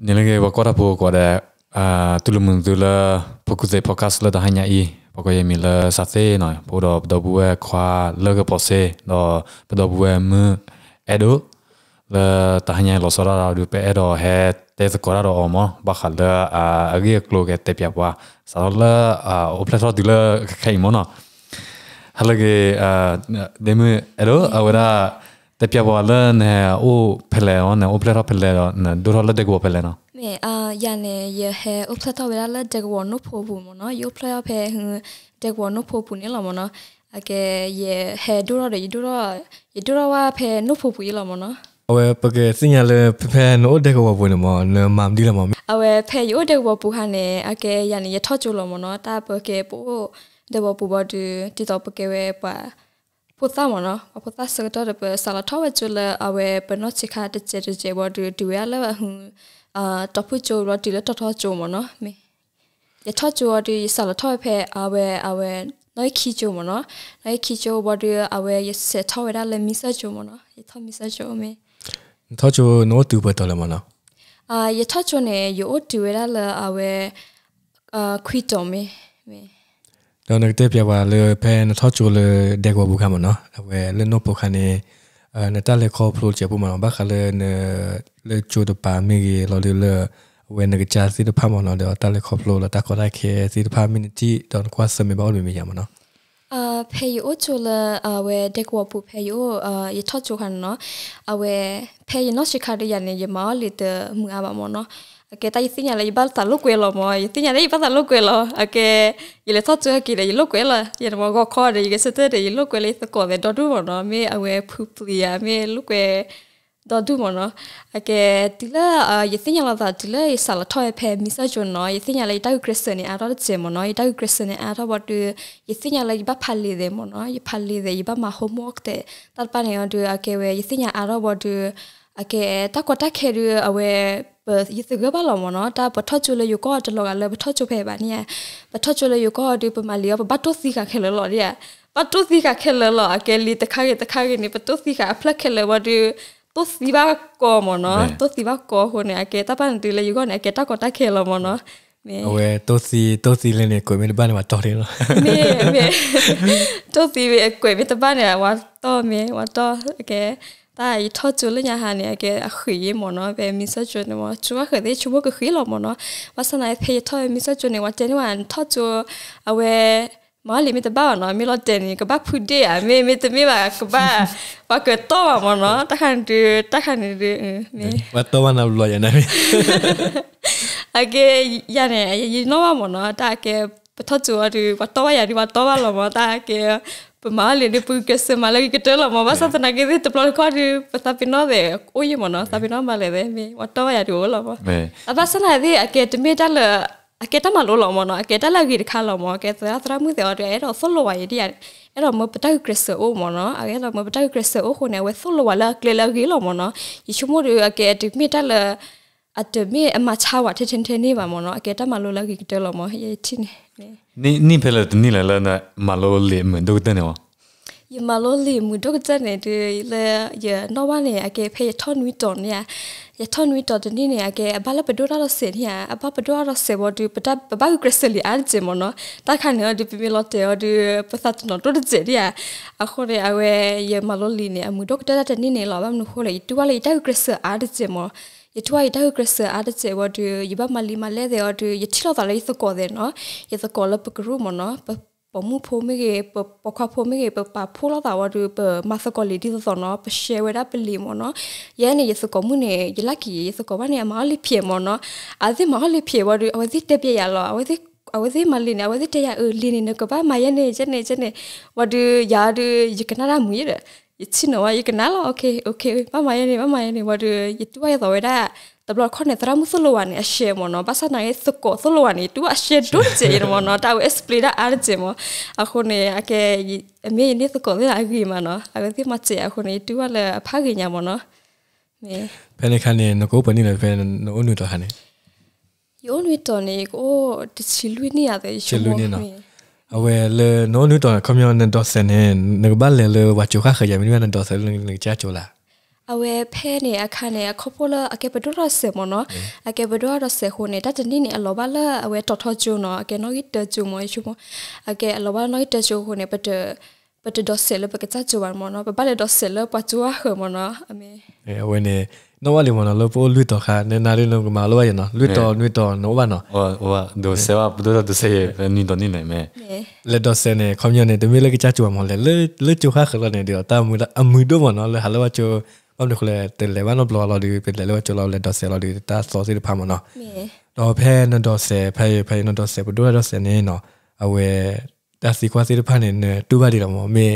nilenge wa kora po kora a tulumun dula pokuze podcast la dahanya i pokoye mi la sate no po do do bua khwa la ga pose do do bua mu edo la dahanya lo sora ra du pe edo he te se kora do omo ba khal da a agi klo ge te pya wa sa la a o plato dula kai mo no halage a demu edo awara แต่เปียว่าเล่นเนี่ยโอ้เพลอนเนี่ยโอ้เพลทอเพลอนเนี่ยดูทอเล่นเด็กว่าเพลเนาะเนี่ยอ่าอย่างเนี่ยเยอะแฮโอ้เพลทอเวลาเล่นเด็กว่านุพอบุมเนาะยูเพลอเพลคือเด็กว่านุพอบุนี่แหละมันเนาะအကဲရေဟဲဒူရောရေဒူရောရေဒူရောဝါဖဲနုဖူပူရလာမနော်အဝဲပကဲစညာလေဖဖဲနိုဒက်ကဝပွင့်မနမမ်ဒီလာမအဝဲဖဲယိုဒက်ဝပူဟာနေအကဲယန်ရထော့ချိုလာမနော်တာပကဲပို့ဒက်ဝပူဘဒတီတော့ပကဲဝဲပါပိုသာမနာပိုသာစကတော့ပစလာထောဝချူလာအဝဲပနောချိခါတချေတချေဘောဒူဒူရလဝဟူအာတဖူချိုရတီလတထောချိုမနော်မေယထချိုရတီစလာထောဖဲအဝဲအဝဲနိုင်ခီချိုမနော်နိုင်ခီချိုဘောဒူအဝဲယစထောဝရလမီဆာချိုမနော်ယထမီဆာချိုမေထောချိုနိုတူဘတော်လမနော်အာယထချိုနေယိုတူရလအဝဲအာခွီတိုမေမေတော့နတဲ့ပြပါလေဖဲနထောချိုလေဒက်ဝဘူကမနော်အဝဲလေနိုပိုခနေအနတလေခေါပလိုချပမနော်ဘခလေနလေချိုတပါမီရေလော်လေလေဝဲနကချာစီတဖမနော်တော့တလေခေါပလိုလတခေါ်လိုက်ခဲစီတဖမီနတီတော့ကွာစမေဘောလူမီရမနော်အာဖေယိုချိုလာအဝဲဒက်ဝပူဖေယိုအာရထချိုခန်နော်အဝဲဖေယိုနော်ရှိခါရရနေရမလီတမူအဘမနော် que está diciendo le balta lo cuelo mo y tiene le balta lo cuelo a que y le tatu aquí le lo cuelo y no go core y que se te de lo cuelo hizo con de dodu no me a we puplia me lo que dodu mo no a que tila y tiene la da tila y sala toy pe misa jo no y tiene le tau christian y ara che mo no y tau christian y ara what do y tiene le ba phali de mo no y phali de y ba ma homework te tal pa ne do a que we y tiene ara what do အကဲတကတခဲရအဝဲပယစ်ကဘလာမနော်တပထချူလေယကောတလောကလေပထချူဖဲပါနီပထချူလေယကောဒီပမလီယပဘတ်တိုစီခခဲလော်ရီပတုစီခခဲလော်အကဲလီတခါရတခါရနေပတုစီခအဖလက်ခဲလော်ဒီတုစီဘာကောမနော်တုစီဘာကောဟိုနေအကဲတပန်တီလေယကောနေအကဲတကတခဲလော်မနော်မေအဝဲတုစီတုစီလင်းနေကိုမေတပန်မှာတော်တယ်နော်မေမေတုစီပဲကိုမေတပန်နေဝါတော်မေဝါတော်အကဲต่ทอดจุลยาหาเนี่ยแกขี้มันนาะแบบมิสจุนเนาะชัวเขยได้ชัวก็ขี้หลอมเนาะว่าสนายเพยทอดมิสจุนเนี่ว่าเจนี่วันทอดจุเอาไว้มาลีมีแต่บ้าเนาะมีรถเจนี่ก็บ้าพูดได้อะมีมีแต่มีแบบก็บ้าว่าเกิดโตมาเนาะตะขันดูตะขันดูนี่ว่าโตมาหนาบลอยนะมีอะเกยันเนี่ยยีโนว่ามันเนาะแต่เกทอดจัอะดูว่าโตว่าอย่างดีว่าโตว่าหลอมแต่เก Πεμάλι, είναι που και σε μαλάκι και τέλο μου, βάσα το να κοίδει το πλόλο κόρι, θα πεινώ δε, όχι μόνο, θα πεινώ μαλέ δε, μη, οτώ για το όλο μου. Βάσα να δει, και τη μία τέλο, και τα μαλόλο μόνο, και τα λαγί καλό μου, και τα άθρα μου δε, ωραία, έρω θόλο βαγίδι, έρω μου πετάει κρυσέ ο μόνο, έρω μου πετάει κρυσέ ο χωνέ, ουε θόλο βαλά, κλελά γύλο μόνο, ίσου μου και τη μία τέλο, အတမေအမချဝတ်တင်တင်နေပါမနော်အကဲတမလို့လာကြည့်တယ်လို့မဟဲ့ချင်းနေ你你拍了你来了那马路里门都等了。ยมาลลีมูดกจันเนี่ยเดเลยยนอว่าเนี่ยอเกเพยทอนวิตอนเนี่ยยทอนวิตอนตัวนี้เนี่ยอเกอบาลปดูราเสเนี่ยอบาปดูราเสวดูปตาบาเกรสลีอันเจมอนเนาะตาคันเนี่ยดูปิมิลอเตอดูปะสัตนอตดเจเนี่ยอะคนเนี่ยเอาเวยมาลลีเนี่ยมูดกจันเนี่ยเนี่ยลอบํานูโคเลยตัวเลยตาเกรสอันเจมอยทวายดาวกระเสืออาจจะเจว่าดูยบมาลีมาเลเดอดูยที่เราตาเลยสกอเดเนาะยสกอลปกรูมเนาะปมูพมิเกปปควาพมิเกปปาพูลตาวดูปมาสกอลีดิสอเนาะปเชเวดาปลีมเนาะยะเนี่ยยสกอมุเนี่ยยลักกี้ยสกอว่าเนี่ยมาลิเพียมเนาะอาจิมาลิเพียว่าดูอวจิเตเปียลออวจิအဝစီမလီနေအဝစီတရအလီနေကဘာမယနေချက်နေချက်နေဝဒူယာဒူယကနာရမူရ yitsino wa yikanala okay okay mama yene mama yene wadu yitwa ya daweda tablo khone tara musulo wa ni ashe mono basa na yesoko solo wa ni tu ashe dulce yin mono ta we explain da arje mo akhone ake me ni soko le agi mano agati matse akhone tu wa le phagi nya mono me pene khane no ko pani le pene no unu to khane yo unu to ni ko tisilwini ya de shilu ni no ဝဲလေနိုနူတော်ကွန်မြူနန်တော်စနေနကဘလေလေဝါချိုခါခရမီနန်တော်စလငချာချိုလာအဝဲဖဲနေအခါနေအခုပေါ်လာအကေဘဒရဆေမနောအကေဘဒရဆေခုနေတတနိနေအလောဘလာအဝဲတော်တော်ချိုနောအကေနော်ဟစ်တချိုမွေချိုမအကေအလောဘနော်ဟစ်တချိုခုနေပတပတဒဆဲလပကချာချိုဝါမနောပပလေဒဆဲလပချွာခမနောအမေအဲဝဲနေ no wali mana lo po luito kha ne na ri lo ma lo ya no luito luito no wa no o o do se wa do do se ye ni do ni ne me le do se ne khom ne de me le cha chu ma le le le chu kha khala ne de ta mu da amu do ma no le halwa chu ba ne khule te le wa no blo lo di pe le wa chu lo le do se lo di ta so si pha ma no do phe no do se phe ye phe no do se bu do do se ne no awe ta si kwa si pha ne ne tu ba di lo mo me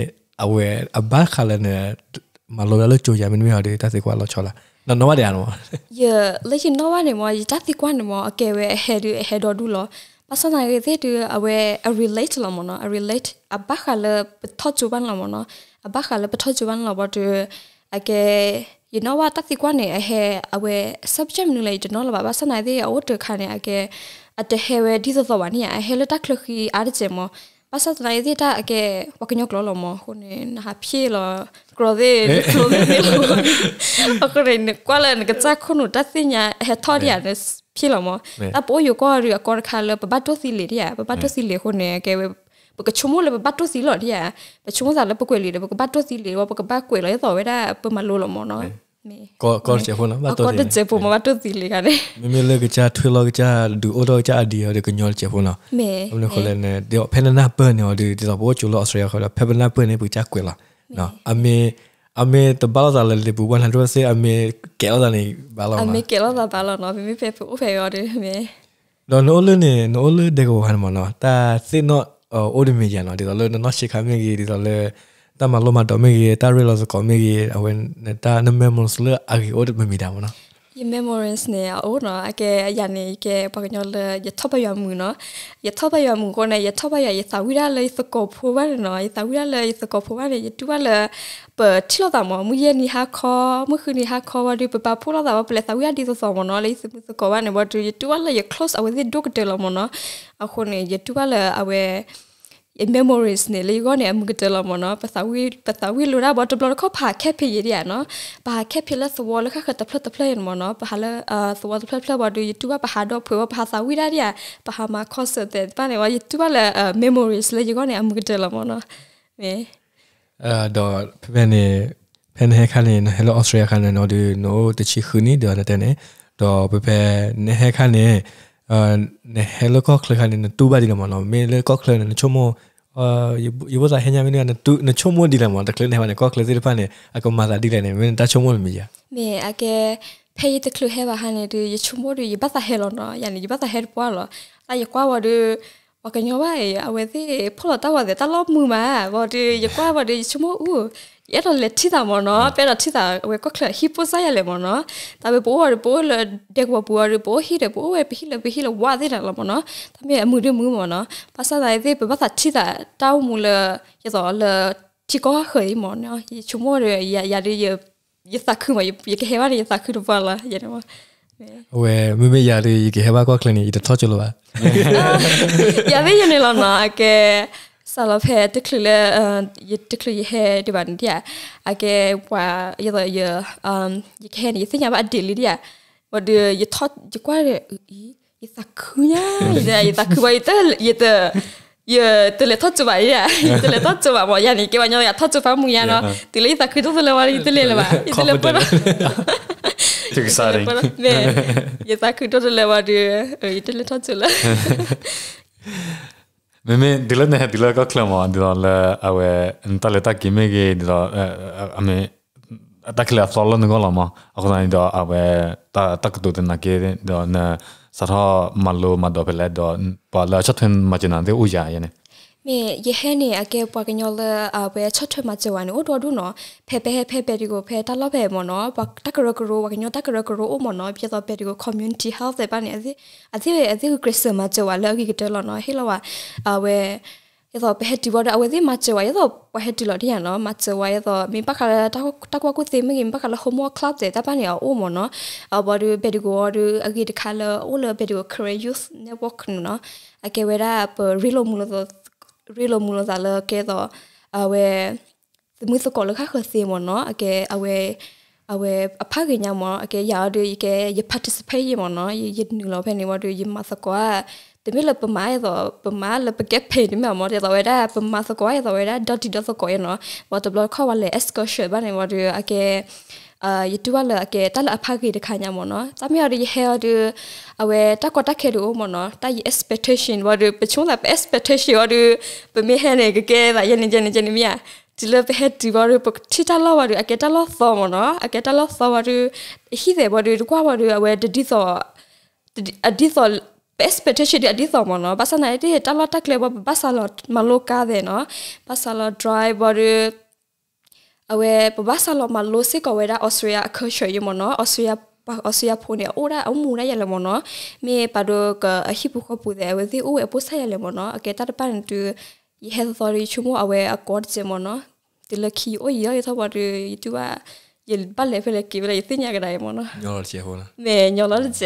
awe abakhala ne malo le chu ya me me ha de ta si kwa lo chola no no ada no yeah lekin no one mo ya tak tikwa no mo ke we head head do lo pasal na ge tu awe a relate lo mo no a relate abakhala patho chuban lo mo no abakhala patho chuban lo ba tu ake you know what တက်တီကွာနေအဟဲအဝဲ subject နူလေကျွန်တော်လပါပါဆနိုင်သေးရအဝတ်တခါနေအကဲအတဟဲဝဲဒီသောသောဝါနေအဟဲလတက်ခလခီအားချေမောပါစတ်နိုင်သေးတာအကဲဝကညောကလောလောမခုနေနာဖြေလောကရောသေးကရောသေးအခုရင်ကွာလန်ကစားခုနတသိညာဟက်ထော်ရီယာနစ်ဖြေလောမအပေါ်ယကောရီအကောခါလပဘတ်တိုစီလေရီပဘတ်တိုစီလေခုနေအကဲပကချုံမလဘတ်တိုစီလောရီပချုံစားလပကွေလေပကဘတ်တိုစီလေပကဘတ်ကွေလေသောဝဲတာပမလောလောမနော် có có chế phụ lắm bà tôi có được chế phụ mà bà tôi gì liền đấy mình mình lấy cái cha thuê lo cái cha đủ ô tô cha đi ở được cái nhau chế phụ nào mẹ hôm nay khỏi lên này điều phen na bơ này đi đi tập bố chú lo Australia khỏi là phen na bơ này bị cha quên là nó à mẹ à mẹ tập bao giờ lên đi bù quan hàng rồi sẽ à mẹ kéo ra này bao lâu à mẹ kéo ra bao lâu nó mình phải phụ phải ở đi mẹ nó nó lên này nó lên để cái hàng mà nó ta xin nó ở ô đi mình giờ nó đi tập lên nó chỉ khám nghiệm gì đi tập lên တာမလို့မတော်မေကြီးတာရီလောစကောမေကြီးအဝင်တာနမေမွန်စလအဂီအိုဒမမီဒါမနော် i memories ne o no ake yane ke pagnol ye thopa ya mu no ye thopa ya mu ko ne ye thopa ya ye sawira le sako pho ba no ye sawira le ye sako pho ba ne ye tuwa le pa thilo da mo mu ye ni ha kho mu khu ni ha kho wa du pa pa pho la da pa le sawira di so so mo no le se mu sako ba ne ba du ye tuwa le ye close away the dog de lo mo no a ko ne ye tuwa le awe memories နေလေကောနေအမှုကတလမနော်ပသဝီပသဝီလူရာဘတ်ဘလခပါခက်ဖြစ်ရရနော်ပါခက်ဖြစ်လသဝလခခတဖလတဖလမနော်ပါလအသဝတဖလဖလဘတ် YouTube ပါဟာတော့ဖွေပါသဝီရာရပါဟာမခော့စတဲ့ပါနေဝ YouTube လာ memories လေကောနေအမှုကတလမနော်မေအဲတော့ဖဖနေဖနေခါနေ Hello Australia ခါနေနော်ဒီ no တချီခူနီဒါတဲ့နေတော့ဖဖနေခါနေအာနေဟဲလကော့ခလခနေတူဘာဒီလမလောမေလကော့ခလနေချုံမောအာယဘသာဟညာမင်းကနေတူနချုံမောဒီလမတကလနေမနေကော့ခလစီဖာနေအကမာလာဒီလနေမင်းတချုံမောမီယာမေအကေဖေးတကလဟဲဘာဟနေဒီယချုံမောဒီယဘသာဟဲလောနော်ယာနေယဘသာဟဲပွာလောအယကွာဝဒဘကညောဝဲအဝဲစီဖလတဝဲတလောမှုမာဘောဒီယကွာဝဒီချုံမောဦးရတော့လက်ထီတာမော်နော်ပဲတော့ထီတာဝဲကခလဟီပိုဆိုင်ရလေမော်နော်ဒါပေပိုးရပိုးလဒက်ဝပိုးရပိုးဟီရပိုးဝဲပီလပီလဝါသေးတယ်လမော်နော်ဒါပေအမှုတွေမှုမော်နော်ပါစားတယ်သေးပပသာထီတာတောက်မူလရတော့လချီကောခဲမော်နော်ရချုံမော်ရရရရရသခုမရခဲဝရသခုတော့ပါလာရတော့ဝဲမမေရလေးကဟဘကောကလနီတထောချလိုပါရမေရနေလောနာအကဲ salaf he tikhle ye tikhle he diban dia age wa yela ye um ye ken ye tinya ba dili dia wa de ye thot je kwa re ye sakunya ye sakuwa ye ye te ye te le thot chuba ya te le thot chuba mo ya ni ke wa nyo ya thot chuba mu ya no te le sakhu to le wa ye te le ba ye te le pa Too exciting. Yeah, ye sakhu to le wa de ye te le thot chula. Mimi dila ne dila ka klama dila la awe ntale ta kimi ge dila ame takla thola ne gola ma akona dila awe ta tak do den ke dila na sarha malo ma do pele do pa la chathen ma jina de uja yene me ye he ne ake pa ke nyol a we chot chot ma chwa no do do no phe phe he phe phe ri go phe ta lo phe mo no pa ta ko ko ro wa ke nyol ta ko ko ro o mo no pye to phe ri go community health ba ne azi azi azi ko christ ma chwa lo ki ke lo no he lo wa a we ยอไปเฮติบอดเอาไว้ที่มาเจอไว้ยอไปเฮติหลอดที่อย่างเนาะมาเจอไว้ยอมีปากกาตักตักว่ากูซีไม่กินปากกาละโฮมัวคลับเจตาปานเนี่ยโอ้หมอเนาะเอาบอดูเบดูกูดูอากิดคาเลอโอ้เลยเบดูเครยูสเน็ตเวิร์กเนาะอาเกเวลาเปิดรีโลมูลตัวရီလိုမူလဇာလကဲတော့အဝဲသမီးစကောလခခစီမနော်အကဲအဝဲအဝဲအဖကညမအကဲရာတွေကဲရ participate ရမနော်ရရနူလောဖဲနေမတွေရမစကွာတမီလပမာရတော့ပမာလပကက်ဖေးနေမမတဲ့တော့ရပမာစကွာရတော့ရ dot dot စကွာရနော် what the block ခေါ်လဲ excursion ဘာနေမတွေအကဲအာယတူဝလအကဲတလအဖခေတခါညမောနော်တမရရီဟဲဒူအဝဲတကတခဲဒူမောနော်တာယီ expectation ဝဒူပချုံလာ expectation ဝဒူပမေဟဲနေကကဲဗယနေဂျနေဂျနေမီယာဒီလပဲဒီဘာရပချီတလာဝဒူအကဲတလသောမောနော်အကဲတလသောဝဒူဟိတဲ့ဝဒူကွာဝဒူအဝဲတတိသောအတိသော expectation ဒီအဒီသောမနော်ဘာသာနိုင်တဲ့တလာတက်လေဘာသာလောမလောကားတယ်နော်ဘာသာလော drive ဘာအวဲပပဆလาာาลို့စစ်ကေออဲတာအော်စတြေးလျအခရွှေရမနေออสเตรเลียพูเนี่ยโอ้ได้เอามูนายเลมโนมีปาดูกฮิปุคปูเดเวทีโอ้เอปุสัยยเลมโนอะเกตัดปันตูยี่เฮลทตอรี่ชั่วโมงเอาไว้กอดเจมโนติลคีโอ้ยเยะทั้รวันเยตัวยั่บ้าเลยเพเลกีเวลยที่ยังไงมั้งเนาะยอลเจโฮนะเมยลอลเจ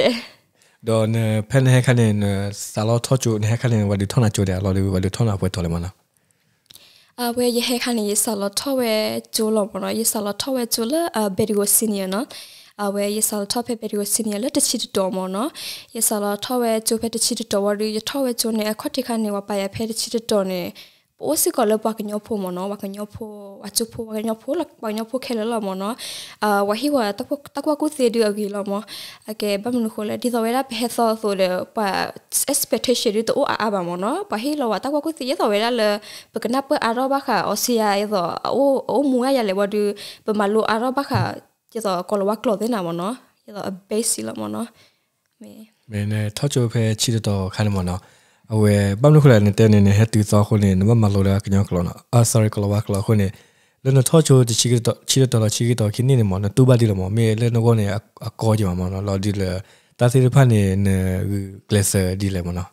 ดอนเพ่นเห้คะเนนซาอทอจูเห้คะเนนวันดิทอนาจูเดียรอดิวันดิทอนาเปิดตอเลยมโนအဝဲရဟခန်ရေဆလထောဝဲဂျိုလောပေါ်နော်ရေဆလထောဝဲဂျိုလအဘရီဂိုစီနီယနော်အဝဲရစလထဖက်ပေရီကိုစနီယလက်တချီတော်မော်နော်ရစလထဝဲဂျိုဖက်တချီတော်ဝရီရထဝဲဂျိုနေအခွက်တိခနေဝပါရဖဲတချီတော်နေပိုစကလပကညောဖိုမနောဝကညောဖိုအချုဖိုဝကညောဖိုလပညောဖိုခဲလလမနောအဝဟိဝတကတကကုစေဒီအဂီလမအကေဘမနခိုလေဒီဇဝဲလာဖေဆောဆိုလေပါ expectation တို့အာဘာမနောပဟိလဝတကကုစေရဇဝဲလာလေပကနပအရောဘခအစီယာရဇအိုအိုမူရရလေဝဒူပမလိုအရောဘခကျဇကလဝကလောဒနာမနောရဇ base လမနောမေမေနဲ့ထောက်ချိုဖဲချစ်တော့ခိုင်းမနောအဝဲဘမ်လုခလနဲ့တဲနေနေဟက်တူသောခုနေနမမလိုလာကညောကလောနာအာ sorry ကလောဝါကလောခုနေလနထောချိုတချီကတော့ချီတော့ချီကတော့ခင်းနေမောနတူပါဒီလမောမေလနကောနေအကောကြမှာမောနော်လော်ဒီလတာစီဖတ်နေနကလစဒီလမောနော်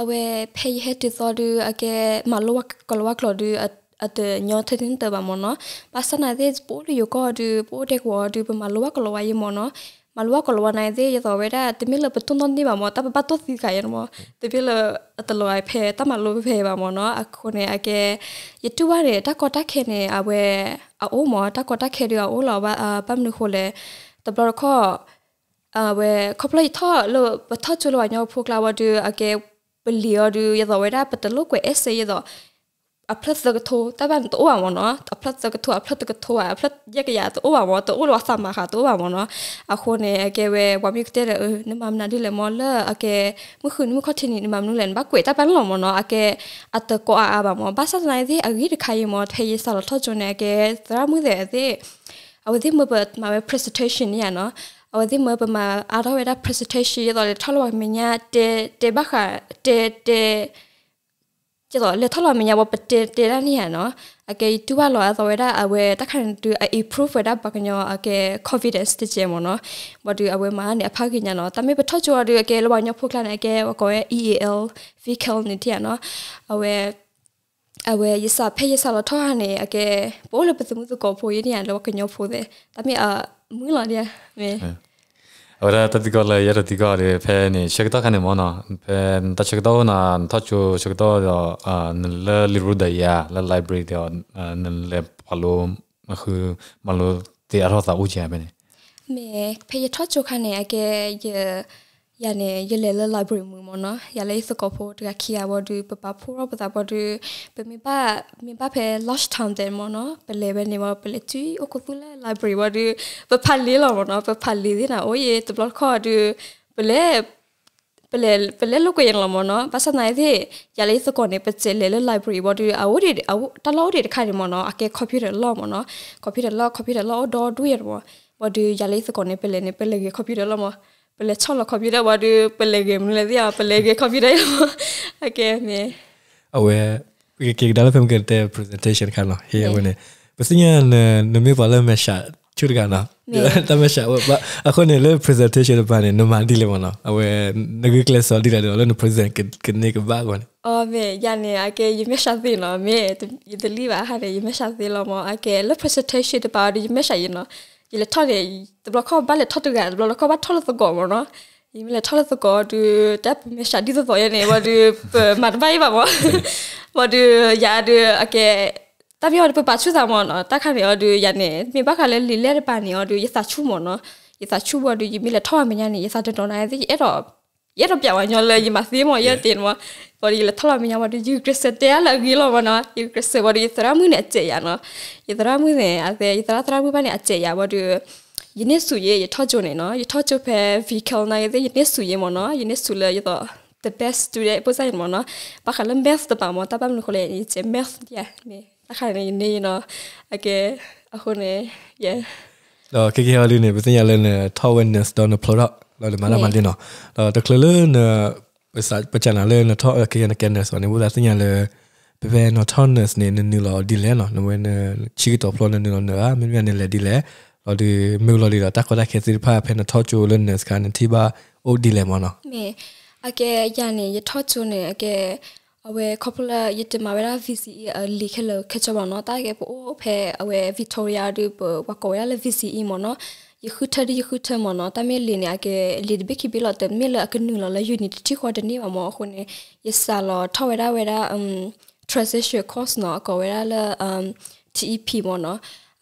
အဝဲဖေးဟက်တူသောဒူအကဲမလိုဝကလောဝကလောဒူအအတညောတဲ့တင်တပါမောနော်ပါစနာဒေ့ပိုးရယောကောဒူပိုးတက်ဝါဒူပမလိုဝကလောဝယေမောနော် malua kolwa nai de ya tobe da temi le petun ton ni ba mo ta ba to si ka yer mo te pe le atlo ai phe ta ma lo phe ba mo no akho ne ake ye tu ba re ta ko ta khe ne a we a o mo ta ko ta khe ri a o lo ba pam ni kho le ta bro kho a we kho plai tho lo ba tho chu lo nyaw phu kla wa du ake ပလီယောဒူရတော့ဝဲတာပတလုတ်ကွယ်အစေရတော့အဖလက်စကထိုတပန်တိုဝါမနောအဖလက်စကထိုအဖလက်ကထိုအဖလက်ရကရတိုဝါမတိုလဝဆမခတိုဝါမနောအခုနေအကေဝဝမိကတဲ့နမမနာဒီလေမောလအကေမခွန်းမခတ်နေနမနုလန်ဘကွေတပန်လောမနောအကေအတကောအာဘာမဘာစနိုင်သေးအဂိတခိုင်မောထေးဆလထောချွန်နေကေသရမှုတဲ့အသေးအဝသိမဘတ်မဝ presentation ရနော်အဝဒီမဘမအားရဝဲ presentation ရတော့လေထောက်လို့မညာတေတေဘခတေတေကျတော့လေထလာမညာဘောပတေတေရနီဟာနော်အကေတူပါလောအသဝေဒအဝေတခန်တူအီပရိုဖ်ဝေဒပကညောအကေ confidence တချေမနော်ဘတူအဝေမာနေအဖခင်ညာနော်တမေပထချောတူအကေလောညဖုကလနေအကေကောရဲ့ EAL vehicle နေတရနော်အဝေအဝေရစဖေးရစလောထောဟာနေအကေပိုးလပသမှုစကောဖိုရင်းညာလောကညောဖိုတဲ့တမေအမူလာနေမေ ora ta di gola yera di gola pe ni shek ta khane mona pe ta shek ta na ta chu shek ta yo an la li ru da ya la library de an le palo ma khu ma lo ti aro ta u che me me pe ye ta chu khane ke ye ရနေရလေလ library မူမနော်ရလေစကောဖို့တကခီယာဘောဒူပပဖို့ရပတာဘောဒူပမိပမိပဖဲ lost town တယ်မနော်ပလေဘနေမပလေချီအကုသလ library ဘောဒူပဖလေးလောမနော်ပဖလေးဒီနာအိုယေတဘလခေါ်ဒူပလေပလေပလေလုကရင်လောမနော်ဘာစနိုင်သေးရလေစကောနေပချေလေလ library ဘောဒူအဝဒီအဝတလောဒီတခိုင်မနော်အကေ computer လောမနော် computer လော computer လောဒေါ်ဒူရဘောဘောဒူရလေစကောနေပလေနေပလေ computer လောမနော်ပလဲချောလာကွန်ပျူတာဝါဒူပလဲဂေမနလေဒီယာပလဲဂေကွန်ပျူတာโอเคเมအဝဲ que dale fem que te presentation kana here when pasinya na no me vale me sha churgana ta me sha ba akone le presentation ba ne no mandi le mona awe na gu class all dira le no present que que ne que ba gone oh me ya ne a que you me sha the no me you the live ha ne you me sha the lo mo a que le presentation ba you me sha you know il le tole de block ko ba le tot ga de block ko ba tole go mo no il le tole go du tap me sha di zo ye ne wa du ma ba ba mo wa du ya du ake တပြောတော့ပပချူတာမောနော်တခါနေတော့ရနေမိဘကလည်းလီလဲပါနေတော့ရစချူမောနော်ရစချူဘောဒီမိလဲထောက်ရမညာနေရစတော်တော်နိုင်စီအဲ့တော့ရတော့ပြောင်းဝင်ညောလဲရမစီမောရတင်မော body la thala mi nyama you kresse te ala gilo mana you kresse body thara mu ne che ya no thara mu ne a the thara thara mu ba ne a che ya body ယနေ့စုရရထကြုံနေနော်ရထကြုံပဲ vehicle နိုင်တဲ့ယနေ့စုရမနော်ယနေ့စုလေရတော့ the best student ပဆိုင်မနော်ဘာခလမ် best တပါမတပါမခလေရချေ best ရနေအခါနေနေနော်အကေအခုနေရတော့ကေကေဟာလေးနေပစင်ရလဲနေ tolerance တော့ product လာမလာမလင်းနော်တော့တကလလန pues pachana le na tho ke na ken so ne bu da tinya le be be no tonnes ne ne ni lo di le no no ne chi to plo ne no ne a me ne le di le lo di me lo di da ta ko da ke ti pa pe na tho chu le ne ska ne ti ba o di le mo no me a ke ya ne ye tho chu ne a ke အဝဲကော်ပိုလာယစ်တမဝဲလာဗီစီအလီခဲလခဲချပါနော်တာကေပိုအဖဲအဝဲဗီတိုရီယာဒီပဝကောရလဗီစီအီမော်နော်ยคือเธอดีคือเธอมอนอตาเมลิเนี่ยเกลิดเบคิบิลอตเมลอกนึงลอละยูนิตที่คอดนี่อมอคนเนี่ยยสาลอทอเวดาเวดาอืม transition course เนาะก็เวลาละอืม TEP มอนอ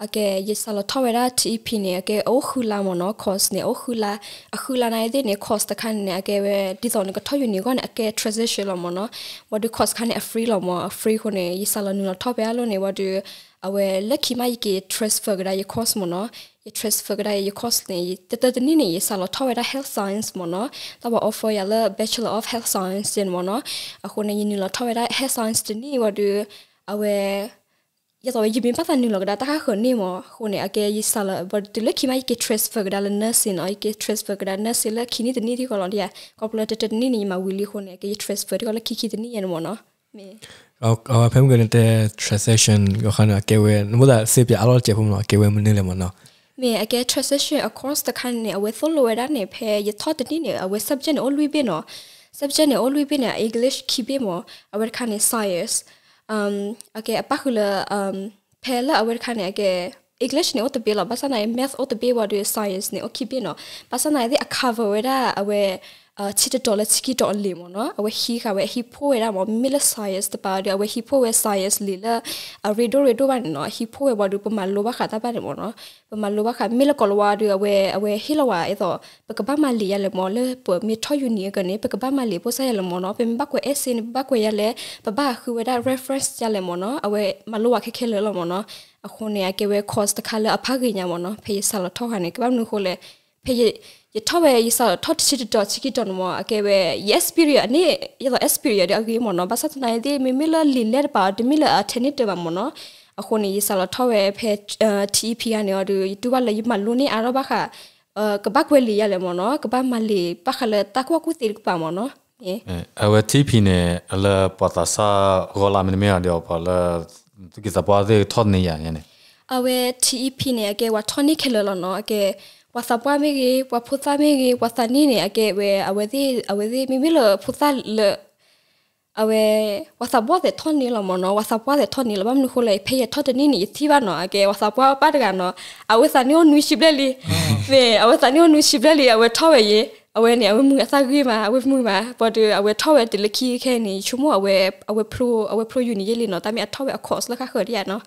အကဲရစလထဝရတီပီနေအကဲအိုခူလာမနောကော့စ်နေအိုခူလာအခုလာနိုင်တဲ့နေကော့စ်တခန်းနေအကဲပဲဒီစုံကထယူနေကောနေအကဲ transition လမနော what do cost ခန်းနေ free လမ free ခုနေရစလနူနထဝရလနေ what do အဝဲလက်ခီမိုက်ကေ transfer ကရ course မနော ye transfer gada ye course ne ye tata ni ne ye salo thaw da health science mono ta ba offer ya la bachelor of health science in mono ako ne ye ni lo thaw da health science ni wa du awe ya to ye bin patan ni lo gada ta kha khon ni mo ko ne ake ye salo ba tu le ki mai ke transfer gada la nurse in ai ke transfer gada nurse la khini de ni di ko lo dia calculated ni ni ma wili ko ne ke ye transfer ko la ki ki de ni en mono me အော်အော်ဖမ်ကနေတဲ့ transaction ကိုခဏကေဝဲနမဒါစေပြအလောကျေဖုံနော်ကေဝဲမနေလေမနော် me age transition across the kan ne awe thol lo da ne phe ye thought ni ne awe subject ne all we be no subject ne all we be ne english ki be mo awe kan ne science um okay apakula um phe la awe kan ne age English ne ot be la basana math ot be wa do science ne okay be no basana the cover da awe ချစ်တော်လက်ချီကီတော်လေမနော်အဝဟီခဝဟီဖိုဝဲရမမီလဆိုင်ယက်စ်တပါရအဝဟီဖိုဝဲဆိုင်ယက်စ်လီလာရေဒိုရေဒိုဘာနော်ဟီဖိုဝဲဘာဒူပမလိုဘခတာပါရမနော်ပမလိုဘခမီလကလဝါဒူအဝဲအဝဲဟီလဝါအဲ့တော့ပကပမလီရလေမလေပမီထောယူနီကနေပကပမလီပိုဆိုင်ရလေမနော်ပမဘကွယ်အစင်ဘကွယ်ရလေပပခူဝဲဒါ reference ရလေမနော်အဝဲမလိုဝခက်ခဲလေမနော်အခုနေရကေဝဲ cost တခါလေအဖခင်ညာမနော်ဖေးဆလာထောခနေကဘာနုခိုလေဖေရထဝဲရစထတ်ချစ်တော့ချစ်ကတနမအကဲဝဲ yes period အနေရတော့ s period အကေမနော်ဘာသာတနိုင်ဒီမီမီလာလီလက်ပါဒမီလာအထနစ်တမမနော်အခုနေရစလထဝဲဖေ TP ကနေတော့တူပါလေမလုံးနေအရဘခကဘကွေလီရလေမနော်ကဘမလီပခလတကွာကူတိကပါမနော်အဝတီပီနဲ့အလပတာစာရောလာမင်းမရတော့ပါလားသူကစပွားသေးထော်နေရနေအဝတီပီနဲ့အကဲဝထော်နေခဲလောနော်အကဲဝါစပွားမေကြီးဝါဖုစာမေကြီးဝါစနီနေအကဲဝဲအဝဲစီအဝဲစီမိမိလဖုစာလအဝဲဝါစပွားတဲ့ထွန်နေလမနော်ဝါစပွားတဲ့ထွန်နေလဘမနခုလေဖေရထွတ်နေနေစီပါနော်အကဲဝါစပွားပါတကနော်အဝဲစနီနွီရှိပလက်လီဖေအဝဲစနီနွီရှိပလက်လီအဝဲထောက်ဝဲရေအဝဲနေအဝဲမူအစကြီးမှာအဝဲမူမှာပေါ်တူအဝဲထောက်ဝဲတလခီခဲနေချုံမအဝဲအဝဲ pro အဝဲ pro ယူနေရလေနော်တာမီအထောက်ဝဲအခေါ်စလခါခရရနော်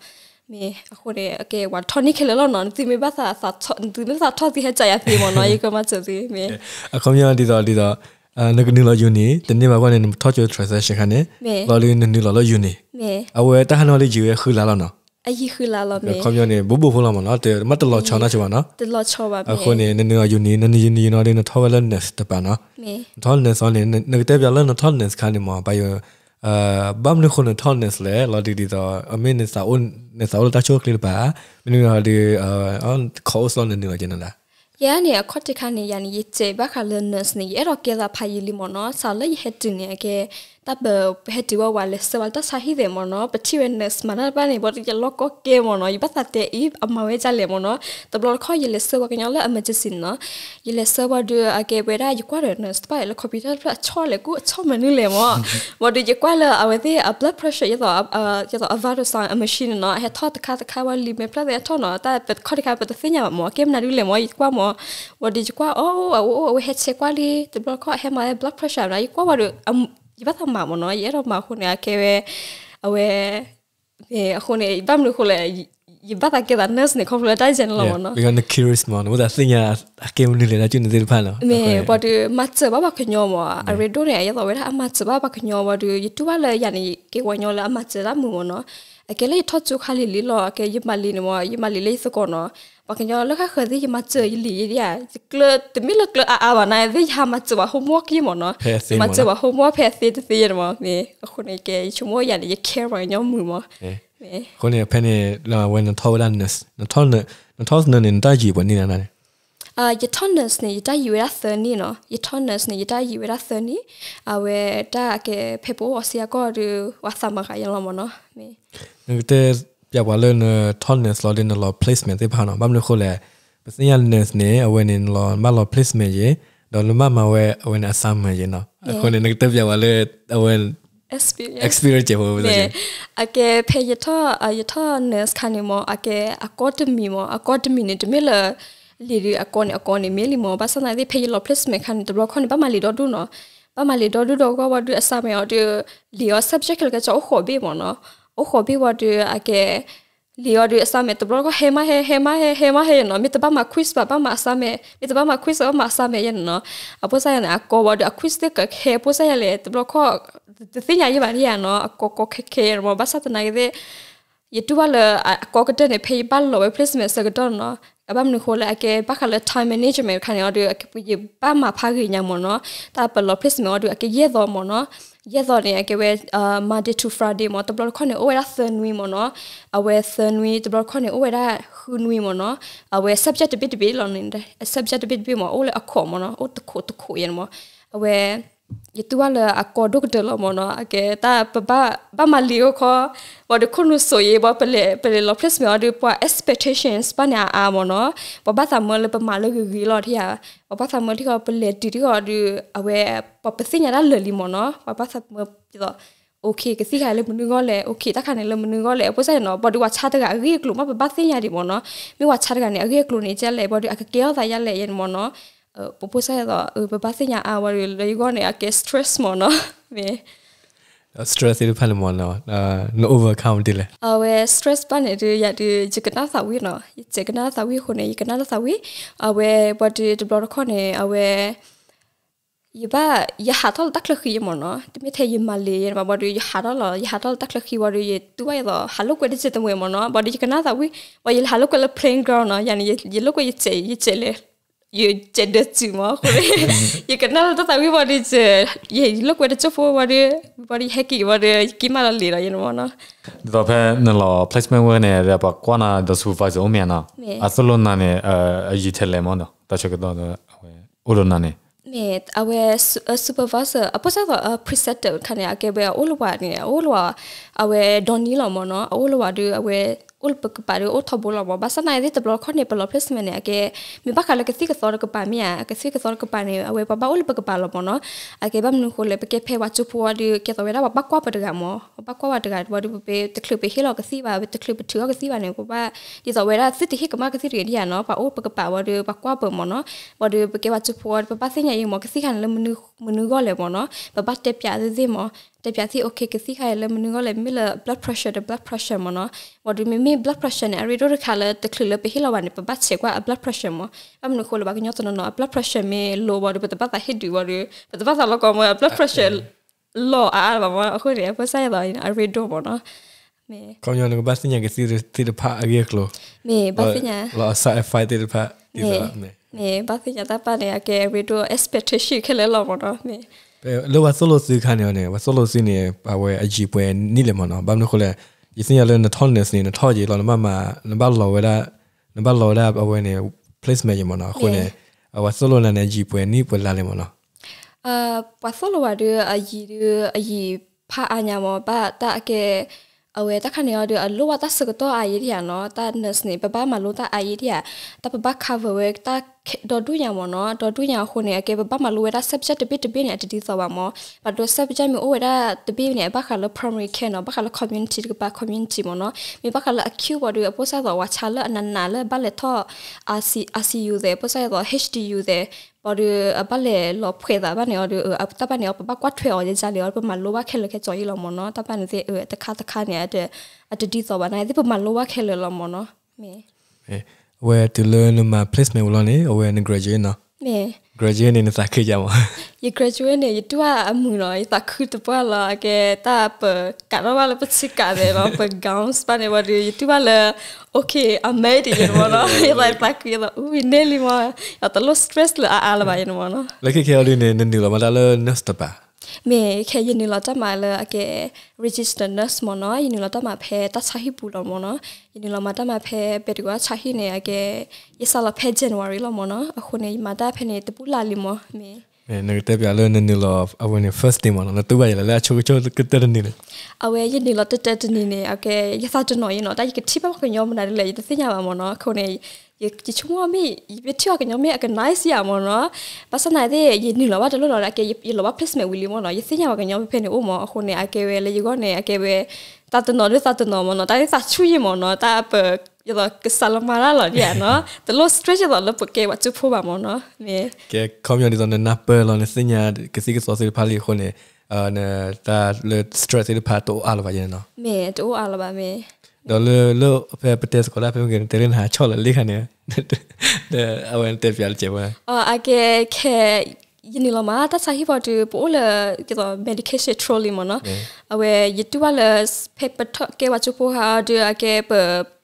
me akore ke wa toni khelelo non ti me ba sa sa ti me sa tho ti he cha ya ti mo no ye ko ma che ti me a kom ya di da di da a na gni lo yu ni de ni ma ko ne tho che transaction khan ne lo li ni ni lo lo yu ni me a we ta han lo li ji we khu la lo no အကြီးခလာလာမေခေါမျိုးနေဘိုးဘိုးဖုံးလာမနော်တဲမတလောချောင်းနာချေပါနော်တလောချောပါမေအခုနေနေနေယူနေနေနေနေနော်ဒီနော်ထောလနက်စ်တပါနော်မေထောလနက်စ်ဆောင်းနေနေတဲပြလနော်ထောလနက်စ်ခါနေမှာဘာယောအာဘမ်နခုနထွန်နစ်လေလော်ဒီဒီတော့အမင်းနေစာဦးနေစာဦးတချိုကလစ်ပါမင်းတို့ဒီအာခေါ်စလွန်နေနေကြနော်ယာနီအခွတ်တခါနေယာနီရဲ့ချေဘခလန်နစ်နေရတော့ကေလာဖိုင်လီမနောဆာလေဟက်တင်နေကေတပ်ဘဖက်တီဝဝါလက်စဝတဆာဟိဒေမနောပချိဝနက်စမနာပနေဘောတိလောကကေမနောယပသတေဤအမဝဲကြလေမနောတဘလခေါ်ယလက်စဝကညောလအမချစင်နောယလက်စဝဒူအကေဝရာယကွာရနစပိုင်လကွန်ပျူတာဖချောလေကူချောမနူလေမောဘောတိယကွာလအဝဲသေးအဘလက်ပရက်ရှာယတော့ယတော့အဗာရဆိုင်အမရှင်နောဟဲထောတခါတခါဝလီမေပလက်ရထောနောတာပခရခါပတစညာမောကေမနာလူလေမောယကွာမောဘောတိယကွာအိုးအိုးဟဲချေကွာလီတဘလခေါ်ဟဲမဘလက်ပရက်ရှာနာယကွာဝရဒီဘသမမနော်ရတော့မခုနေကဲအဝဲအခုနေဘာမလို့ခလဲယဘတာကေဒါနက်စနေခေါဖလာတိုင်းဇန်လောနော် We gonna curious man what that thing ya အကေမနူလေလာချင်နေတယ်ဖန်လောမေဘာတူမတ်စဘာဘာခညောမအရေဒိုနေရတော့ဝဲအမတ်စဘာဘာခညောဘာတူ YouTube လာယန်ကေဝညောလာအမတ်စလာမူမနော်အကေလေထော့ချူခါလီလီလောအကေယမလီနေမယမလီလေးစကောနော်ปกันยอเลิกค่ะเคยที่ยมาเจอยี่หลีเนี่ยเกลือแต่มิเลิกเกลืออาบานายที่ยามาเจอว่าหโฮมวกี่หมดเนาะมาเจอว่าหโฮมวกเพสิตซีนมั้งนี่คนไอ้แกชั่วโมงอย่างนี้แค่ไรย้อมมือมั้งคนเนี่ยเพนี่เราเว้นทอลันเนสนทอลเนนทอลเนนได้ยีวันนี้นะนั่นเอ่อยทอนเนสเนี่ยได้ยีเวลาเซอรนี่เนาะยทอนเนสเนี่ยได้ยีเวลาเซอรนี่เอาเวได้แกเพปโอเซียก็หรือว่าสามกันยังลราหมดเนาะนี่นึกแต่ပြပါလဲနော် tallness လော်ဒင်းလော် placement တွေပါနော်ဘာမလို့ခေါ်လဲပစင်းရ ness နဲ့ awareness လော်မလော် placement ရေတော့လမမဝဲ awareness အမှန်ရေနော်အခုနေတက်ပြပါလဲ awareness experience experience ဘောဘယ်လဲအကေဖေယထအယထ nurse ခဏမအကေ academy မ academy နဲ့တမလလီရီအကောနေအကောနေမီလီမဘာစနိုင်ဒီဖေယလော placement ခဏတဘခဏဘာမလီတော့ဒူနော်ဘာမလီတော့ဒူတော့ကဘာဒူအစမေော်ဒီလီယော subject ကကြောခေါ်ဘေးမနော်โอ้โหพี่ว่าดูอะแกလီယောဒီအစမဲတဘလကဟေမဟေဟေမဟေဟေမဟေနော်မြေတပမှာ quiz ပါပါမှာအစမဲမြေတပမှာ quiz ပါမှာအစမဲရနော်အပေါ်ဆိုင်အကောဝဒ quiz တဲ့ကခေပေါ်ဆိုင်လေတဘလကတသိညာရပါလေရနော်အကောကခေခေမဘာသာတနိုင်တဲ့ YouTube လာအကောကတဲ့ဖေးပါလော placement စကတော့နော်အဘမနခိုလာကေပခလ time management ခဏရတော့ကေပါမဖာခင်ညမနော်တာပလော place မတော့ကေရဲတော်မနော်ရဲတော်နေကေဝဲအာ Monday to Friday မတော့ဘလခွနဲ့ over the nui မနော်အဝဲ the nui တဘလခွနဲ့ over the who nui မနော်အဝဲ subject a bit bit လောနေတယ် subject a bit bit မ all အခေါ်မနော် all တခုတခုရမအဝဲยตัวละอากอดุกเดลมอนอะแกตาปะบะบะมาลิโอคอวอดคุนุสอยบอเปเลเปเลลอพลสเมอดูปอ expectations ปะเนี่ยอามอนอะปะบะซามอลปะมาลกุกีลอที่อะปะบะซามอที่คอเปเลติที่คอดูอเวปะปะสิญะละเลลิมอนอะปะบะซามอจิลอโอเคကစီခါလေမနုကောလေโอเคတခါနေလေမနုကောလေပိုဆိုင်နော်ဘော်ဒီဝါချတကအကြီးကလူမပပစင်ရဒီမော်နော်မြေဝါချတကနေအကြီးကလူနေချက်လေဘော်ဒီအကကေယောသာရလေရင်မော်နော် proposal da ba ba sinya a wa le go ne a ke stress mo no me stress တွေဖတ်လို့မနော်အာ no overcome တိလေအဝဲ stress ပနေတူရတူဂျကနာသဝီနော်ဂျကနာသဝီခုနေကနာသဝီအဝဲ body the blood ခုနေအဝဲယဘယဟာတလတက်လခီမနော်တမထေယမလေးရမဘဒီယဟာတလယဟာတလတက်လခီဝရီတူဝဲလဟာလုကွေတဲ့တမွေမနော်ဘဒီကနာသဝီဝယဟာလုကွေလ playing ground နော်ယန်ယလုကွေချေယချေလေ you gender tumor you can not that we what is yeah you look what it's for what body hacky what kimala lira you know no the pen no placement when eh ba kwana the supervisor o miana asolo na ne a yi tele mo no ta check do o lo na ne ne awe supervisor aposa a preceptor kan ya ke ba o lo wa ne o lo awe donilo mo no o lo wa do awe อุลปกปาริโอทบุลบอกบาสนายได้ตบลอข้อเนี่ยปลอเพลสเมเนี่ยแกมีบักอะไรก็สิกสอนกปามีอะก็สิกสอนกปาเนี่ยเอาไว้ปะบาอุลปกปาลบเนาะอะแกบํานุคนเลยไปแกเพวัจุพัวดิแกตเวลาบักกว่าปะดกะมอบักกว่าปะดกะบ่ดิไปตะคลึบไปเฮลอก็สิบาตะคลึบไปถือก็สิบาเนี่ยบ่ดิสเวลาสิติเฮกมาก็สิเรียนเนี่ยเนาะปะอุลปกปาบ่ดิบักกว่าปะมอเนาะบ่ดิไปแกวัจุพัวปะบาสิเนี่ยยังมอก็สิคันเลยมนุมนุก็เลยมอเนาะปะบาเตปยาซิซิมอတပြာစီ okay ကစီခါလေမနငောလေမီလ blood pressure တ blood pressure မနော် what do me me blood pressure နဲ့ redo ခါလေတခလလေပဟိလဝနပပတ်ချေကွာ blood pressure မအမနခိုလဘကညတနော် blood pressure မေ low ဘဒပပတ်ဟစ်ဒီဘဒပပတ်လကောမ blood pressure low အာဘမအခုရေပဆိုင်လာ redo မနော်မေကောင်းရနကပတ်စညာကစီတီတဖာအရေကလိုမေပတ်စညာလာဆိုင်ဖိုင်တီတဖာဒီလာမေမေပတ်စညာတပါနေအကေ redo expectation ခလေလောမနော်မေလောဝဆိုလိုစီခါနေနေဝဆိုလိုစီနေပါဝဲအကြီးပွဲနိလေမနော်ဘာမလို့ခလဲယစင်ရလဲနထောင်းနေစနေနထောကြီးလောနမမနဘလောဝဲလာနဘလောလာအဝဲနေ placement ရမနော်ခုနေဝဆိုလိုနဲ့အကြီးပွဲနိပွဲလာလေမနော်အာဝဆိုလိုဝဒအကြီးဒအကြီးဖာအညာမဘာတာကဲအဝဲတခဏရတဲ့အလောဝတစကတော့အရေးရနော်တာ nurse နေပပမလို့တာအရေးရတာပပ cover work တာဒေါ်တူရံမောနော်ဒေါ်တူရံခုနေအကေဘမလိုဝဲတာ subject တပိတပိနဲ့အတတိဆောပါမောဘာတို့ subject မျိုးဝဲတာတပိနဲ့ဘာခါလ primary care နော်ဘာခါလ community ကပါ community မောနော်မိဘာခါလ acute ဘာတို့အပေါ်စားတော့ဝါချာလအနန္နာလဘာလေတော့ RC RCU တဲ့ပေါ်စားတော့ HDU တဲ့ဘာတို့ဘာလေလောဖွေတာဘာနေတို့အတပနေပပကွတ်ထွေအောင်ကြလေပမလိုဝခဲလခဲကြော်ရလောမောနော်တပနေစေတခါတခါနေတဲ့အတတိဆောပါနိုင်ဒီပမလိုဝခဲလလောမောနော်မေ where to learn my placement ulone or where na graduate na me graduate ni ta ke ye graduate ni tu a mu no ta ku tu pa la ke ta pa ka ro la pa si ka de ro pa gowns pa ne wa ri tu pa okay i made it you know ye la ta ku ye la u ne li ma ya ta lo stress la a ala ba you know la ke ke ali ne ni la ma la na sta pa မေခဲယနီလာတမလာအကေ register nurse မနော်ယနီလာတမဖဲတဆာဟိပူလောမနော်ယနီလာမတမဖဲပေတူကဆာဟိနေအကေယဆလာဖဲ January လောမနော်အခုနေမတာဖဲနေတပူလာလီမမေအဲနေတက်ပြလဲနေနေလောအဝင် first day မနော်တူပါရလဲချိုချိုကတက်နေလေအဝဲရနေလောတက်တက်နေနေโอเคရစကျွန်တော်ရင်တော့တိုက်ချိပါကညောမနာလေတသိညာပါမနော်ခုနေရချချုံမီရချောကညောမီအကနိုက်စီယာမနော်ပါစနိုင်တဲ့ရနေလောဘာတလို့လောအကေရလောပလစ်မေဝီလီမနော်ရသိညာပါကညောမီဖနေဦးမအခုနေအကေဝဲလေရကောနေအကေဝဲတတ်တော်လေတတ်တော်မနော်တိုက်စာချူရင်မနော်တပ်ရတော့ကဆလမာလာလာရနော်တလို့ stretch တော့လပကေဝချဖို့ပါမနော်မြေကဲ community တော့နာပယ်လောနေစညာကစီကစောစီဖာလီခွနေအာနေတာလေ stretch တဲ့ဖာတော့အလဘာရနော်မြေတော့အလဘာမြေတော့လေလို့ဖေပတက်စကလာဖေငင်တယ်နာချော်လေခနေတဲ့အဝင်တက်ပြလချေဝအာအကေခေယနီလမတဆာဟိဘတူပိုလေကတော့ medication trolley မနော်အဝဲယတူဝလပေပထကေဝချူပိုဟာဒီအကေပ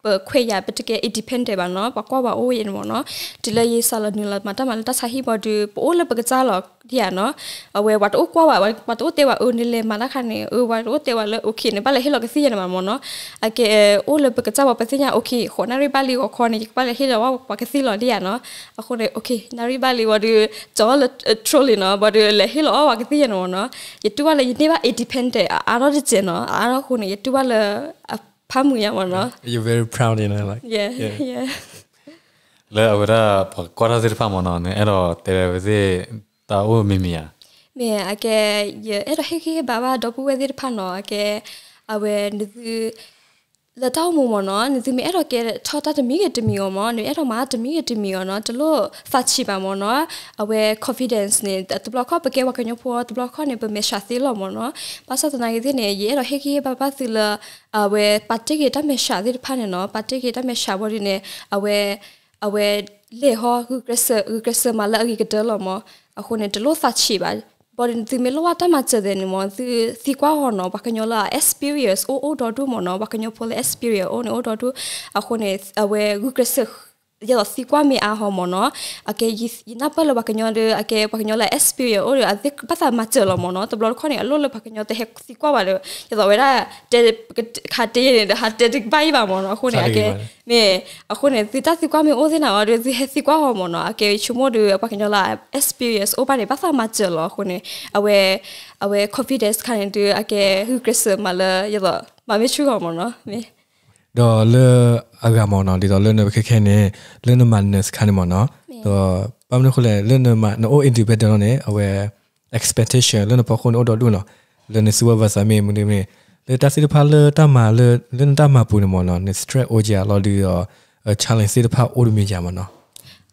ပခွေရပတကေ independent ဘာနော်ပကွာဘာအိုးရင်မောနော်ဒီလေရေးဆလနူလမတမလတဆာဟီဘဒီပိုလပကစားလောက်ဒီရနော်အဝဲဝတ်အိုးကွာဘာမတိုးတေဝအိုးနေလေမလာခနေအိုးဝတ်အိုးတေဝလโอเคနေပါလေဟီလောက်စီရနမမောနော်အကေအိုးလပကစားဘာပစညာโอเคခေါ်နရီပါလီကိုခေါ်နေပါလေဟီလောက်ပကစီလောက်ဒီရနော်အခုနေโอเคနရီပါလီဝဒီဂျောလထရိုလီနော်ဘာဒီလေဟီလောက်ပကစီရနမောနော်ယတူဝလယနေပါ independent ara de cheno ara khone yetu bala phamu ya mana you very proud in it like yeah yeah, yeah. လဲအဝရပကောရာဇီဖာမနော်နဲ့အဲ့တော့တေဝဇေတာအိုမီမီယာမေအကဲအဲ့တော့ဟေခေဘာဘာဒပူဝဲဇီဖာနော်အကဲအဝဲနူလတောက်မမနော်ဒီမီအဲ့တော့ကဲထတာတမီကတမီရောမနော်အဲ့တော့မာတမီကတမီရောနော်တလို့ဖတ်ချပါမနော်အဝဲ confidence နဲ့တဘလခပကေဝကညပေါ်တဘလခနဲ့ပမေရှာသီလောမနော်ပါစတနာရေးနေရေတော့ဟေကီဘဘသီလအဝဲပတ်တိကေတမေရှာသီဖာနေနော်ပတ်တိကေတမေရှာဘော်ဒီနေအဝဲအဝဲလေဟောဂုကရဆဂုကရဆမလာအီကတလောမအခုနဲ့တလို့ဖတ်ချပါ body ti melo wata ma chede ni mon ti ti kwa ho no bakanyo la experience o o do do mo no bakanyo pole experience o ne o do do akhone awe gukrese ya lo si kwa me a ho mo no ake yi na pa lo ba kanyo de ake pa kanyo la sp yo o a dik pa sa ma che lo mo no to blor khone lo lo pa kanyo te hek si kwa ba lo ya lo era te kha te ye de ha te dik bai ba mo no khone ake ne a khone si ta si kwa me o de na wa de si he si kwa ho mo no ake chumo de pa kanyo la sp yes o ba ne pa sa ma che lo khone awe awe confidence kan de ake hu krisma la ya lo ma me chu ho mo no me ဒေါ်လအဂါမောနော်ဒီတော့လနခက်ခဲနေလနမနစ်ခါနေမောနော်တော့ပမ်နခုလေလနမနိုအင်ဒီပက်တနော်နေအဝဲ expectation လနပခုန်အော်ဒေါ်ဒူနော်လနစူဝါဆာမေမနေမနေလေတစီတဖာလတမလလနတမပူနေမောနော်နေ stress အိုကြာလော်ဒီတော့ challenge စီတဖာအိုဒူမြင်ကြမောနော်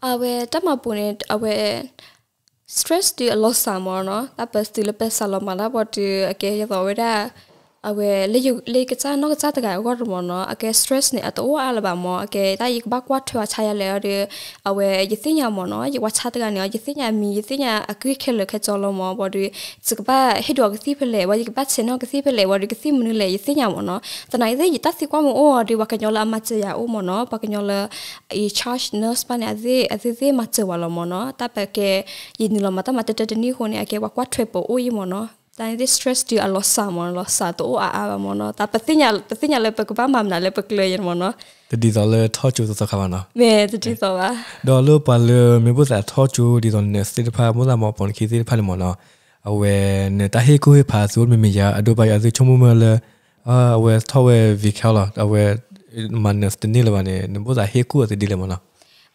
အဝဲတမပူနေအဝဲ stress ဒီအလော့ဆာမောနော်တပ်ပစတီလပက်ဆာလောမလာဘတ်ဒီအကဲရတော့ဝဲတာအဝဲလေယုလေကစားနောကစားတကဲဝတ်မနောအကဲ stress နဲ့အတော့အလဘမောအကဲတိုင်ဘကွာထွာချရလေရအဝဲယသိညာမောနောယဝချတကနဲ့ယသိညာမီယသိညာအကွိခဲလခဲချောလမောဘဒီစကပါဟိဒိုကစီဖလေဝဒီကပတ်စနောကစီဖလေဝဒီကစီမနလေယသိညာမောနောတနိုင်သေးယတစီကွာမောအော်ဒီဝကညောလာမချရအိုမောနောပကညောလာအီ charge nurse ပနဲ့အသေးအသေးသေးမချဝလမောနောတပကဲယင်းလမတမတတတနီဟိုနေအကဲဝကွာထွေပိုအိုယမောနောတိုင်း this stress do a lot someone lot sa to a a mono ta patinya patinya le pe kupa mam na le pe kle yen mono the dollar tho chu to kha bana me the di to ba dollar pa le me bu sa tho chu di don ne state pa mo la mo pon ki state pa le mono a we ne ta he ko he pa so me me ya a do ba ya so chu mo me le a we tho we vi khala a we man ne state ne le ba ne ne bu sa he ko the di le mono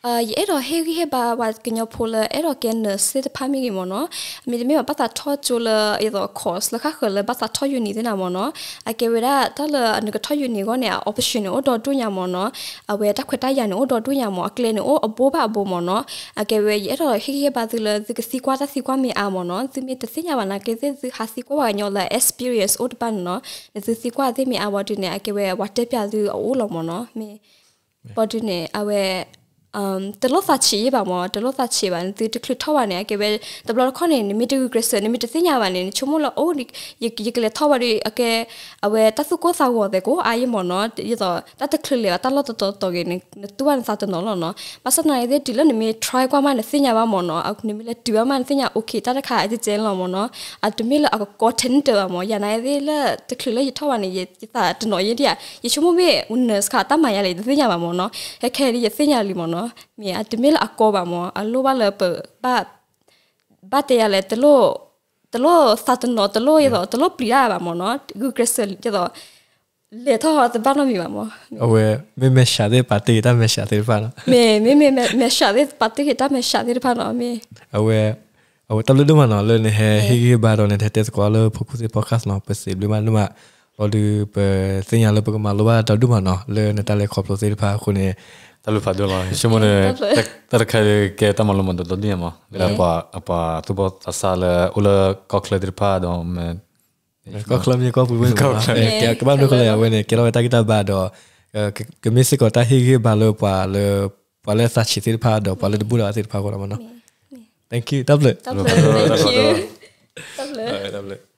အာအဲ့တော့ဟေဟေဘာဝကညောဖိုလာအဲ့တော့ကန်နစစ်ဖာမီကီမနော်အမေဒီမေပတ်တာထောချူလာအဲ့တော့ course လခခလပတ်တာထောယူနေတဲ့နာမနော်အကေဝရတလနကထောယူနေကောနေ option တော့တွညာမနော်အဝဲတက်ခွတ်တရန်တော့တွညာမအကလင်းတော့အဘိုးဘဘမနော်အကေဝရအဲ့တော့ဟေဟေဘာသလသစီကွာသစီကွာမေအာမနော်သူမေတစညာဘာနာကေစစ်ဟာစီကွာညောလာ experience ဥဒပန်နော်သစီကွာသိမေအဝတ်နေအကေဝဝတ်တက်ပြသူအိုးလုံးမနော်မေပေါ်တင်နေအဝဲ um the lot that chi ba mo the lot that chi ba ni ti klu thaw ne ke be the lot khon ne ni mi tu grace ni mi ti nya ba ne chu mo lo o ni ye ye le thaw ba ri ke awe ta su ko sa wo de ko a ye mo no ye to ta ta klu le ta lot to to ge ni tu ba sa to no lo no ma sa na ye ti lo ni mi try kwa ma ne si nya ba mo no a ni mi le tu ba ma ne si nya okay ta ta kha a ti jen lo mo no a tu mi le a ko ten de ba mo ya na ye le ta klu le ye thaw ne ye ta to no ye dia ye chu mo me un nurse kha ta ma ya le ti nya ba mo no he ke ye si nya li mo no mi atmil akoba mo alo ba le ba ba te ya le te lo te lo sa te no te lo ye te lo pri ba mo no gu kresel ye do le to ha te ba no mi ba mo owe me me sha de pa te ta me sha de pa no me me me me sha de pa te ta me sha de pa no me owe เอาตะลุดูมาเนาะเลยเนี่ยเฮ้ยบาร์เราเนี่ยเทสกอเลอร์พวกคุณสิพอดแคสต์เนาะเปิดสิบหรือมันหรือว่าเราดูเปิดสัญญาเราเปิดมาหรือว่าเราดูมาเนาะเลยในแต่ละครอบครัวสิพาคุณเนี่ย Talufadula, shimune terkait ke tamal mundo do dia mo. Apa pa tu bot asal ula kokla dirpa do me. Kokla mi kopu ben kokla. Ke ke balu kola ya wene, ke lo kita bado. Ke misi kota higi balu pa le pale sa chitir pa do, pale de bula chitir pa kola mana. Thank you. tablet. Tablet. Thank you. tablet. Table.